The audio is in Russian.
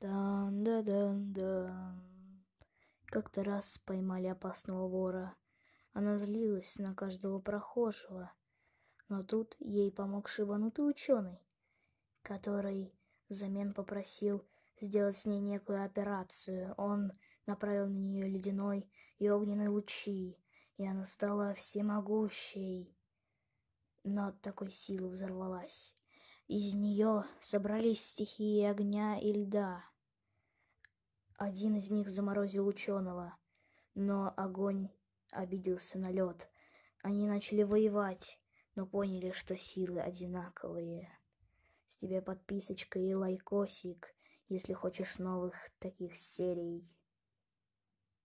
Дан-да-дан-дан. Как-то раз поймали опасного вора. Она злилась на каждого прохожего. Но тут ей помог шибанутый ученый, который взамен попросил сделать с ней некую операцию. Он направил на нее ледяной и огненные лучи, и она стала всемогущей. Но от такой силы взорвалась, из нее собрались стихии огня и льда. Один из них заморозил ученого, но огонь обиделся на лед. Они начали воевать, но поняли, что силы одинаковые. С тебя подписочка и лайкосик, если хочешь новых таких серий.